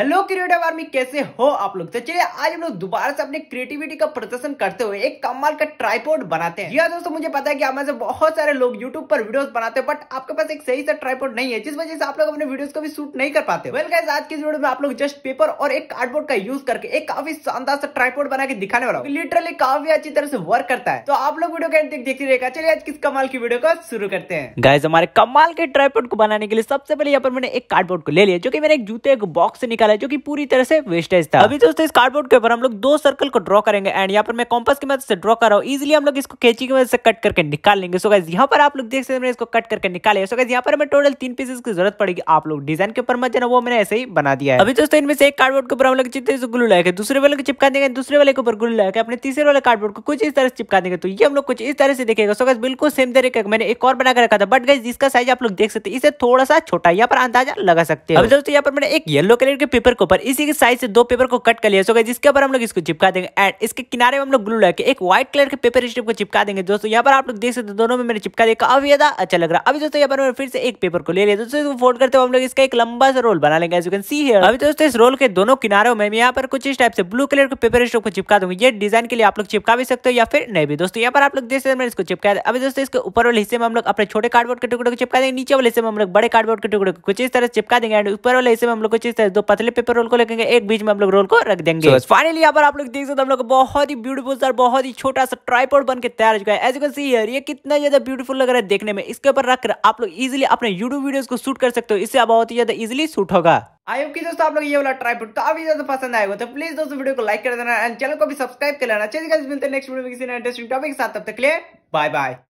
hello creative army कैसे हो आप लोग तो चलिए आज हम लोग दोबारा से अपने क्रिएटिविटी का प्रदर्शन करते हुए एक कमाल का ट्राईपोर्ड बनाते हैं जी हाँ, दोस्तों मुझे पता है कि आप में से बहुत सारे लोग यूट्यूब पर वीडियोस बनाते हैं बट आपके पास एक सही सा ट्राईपोर्ड नहीं है जिस वजह से आप लोग अपने वीडियोस को भी शूट नहीं कर पाते वेल गाइस आज की वीडियो में आप लोग जस्ट पेपर और एक कार्डबोर्ड का यूज करके एक काफी शानदार सा ट्राईपोर्ड बना के दिखाने वाला हूँ लिटरली काफी अच्छी तरह से वर्क करता है तो आप लोग वीडियो का देखते रहेगा चलिए आज किस कमाल की वीडियो को शुरू करते हैं गाइज हमारे कमाल के ट्राईपोर्ड को बनाने के लिए सबसे पहले यहाँ पर मैंने एक कार्डबोर्ड को ले लिया जो की मैंने एक जूते एक बॉक्स से निकाल वाला है जो कि पूरी तरह से वेस्टेज था अभी दोस्तों इस कार्डबोर्ड के ऊपर हम लोग दो सर्कल को ड्रॉ करेंगे एंड यहाँ पर मैं कॉम्पस की मदद से ड्रॉ कर रहा हूँ इजिली हम लोग इसको कैची की मदद से कट करके निकाल लेंगे सो गाइज यहाँ पर आप लोग देख सकते हैं इसको कट करके निकाले सो गाइज यहाँ पर हमें टोटल तीन पीसेस की जरूरत पड़ेगी आप लोग डिजाइन के ऊपर मत जाना वो मैंने ऐसे ही बना दिया है अभी दोस्तों इनमें से एक कार्डबोर्ड के ऊपर हम लोग जितने ग्लू लगे दूसरे वाले को चिपका देंगे दूसरे वाले के ऊपर ग्लू लगा अपने तीसरे वाले कार्डबोर्ड को कुछ इस तरह से चिपका देंगे तो ये हम लोग कुछ इस तरह से देखेगा सो गाइज बिल्कुल सेम तरीके मैंने एक और बनाकर रखा था बट गाइज जिसका साइज आप लोग देख सकते हैं इसे थोड़ा सा छोटा यहाँ पर अंदाजा लगा सकते हैं अभी दोस्तों यहाँ पर मैंने एक येलो कलर के पेपर के ऊपर इसी के साइज से दो पेपर को कट कर लिया सो जिसके ऊपर हम लोग इसको चिपका देंगे एंड इसके किनारे में हम लोग ग्लू लगा एक व्हाइट कलर के पेपर स्ट्रिप को चिपका देंगे दोस्तों यहाँ पर आप लोग देख सकते हो दोनों में मैंने चिपका देखा अब ज्यादा अच्छा लग रहा है अभी दोस्तों यहाँ पर फिर से एक पेपर को ले लिया दोस्तों इसको फोल्ड करते हुए हम लोग इसका एक लंबा सा रोल बना लेंगे यू कैन सी हियर अभी दोस्तों इस रोल के दोनों किनारों में यहाँ पर कुछ इस टाइप से ब्लू कलर के पेपर स्ट्रिप को चिपका दूंगी ये डिजाइन के लिए आप लोग चिपका भी सकते हो या फिर नहीं भी दोस्तों यहाँ पर आप लोग देख सकते हैं इसको चिपका अभी दोस्तों इसके ऊपर वाले हिस्से में हम लोग अपने छोटे कार्डबोर्ड के टुकड़े को चिपका देंगे नीचे वाले हिस्से में हम लोग बड़े कार्डबोर्ड के टुकड़े को कुछ इस तरह चिपका देंगे एंड ऊपर वाले हिस्से में हम लोग कुछ इस तरह दो पत्थर पतले पेपर रोल को लगेंगे एक बीच में हम लोग रोल को रख देंगे फाइनली यहाँ पर आप लोग देख सकते हम लोग बहुत ही ब्यूटीफुल सर बहुत ही छोटा सा ट्राईपोर्ट बन के तैयार हो चुका है ये कितना ज्यादा ब्यूटीफुल लग रहा है देखने में इसके ऊपर रखकर आप लोग इजिली अपने यूट्यूब वीडियो को शूट कर सकते हो इससे बहुत ही ज्यादा इजिली शूट होगा आई होप कि दोस्तों आप लोग ये वाला ट्राई ट्राईपोर्ट काफी ज्यादा पसंद आएगा तो प्लीज दोस्तों वीडियो को लाइक कर देना एंड चैनल को भी सब्सक्राइब कर लेना चलिए मिलते हैं नेक्स्ट वीडियो में किसी इंटरेस्टिंग टॉपिक के साथ तब तक लिए बाय बाय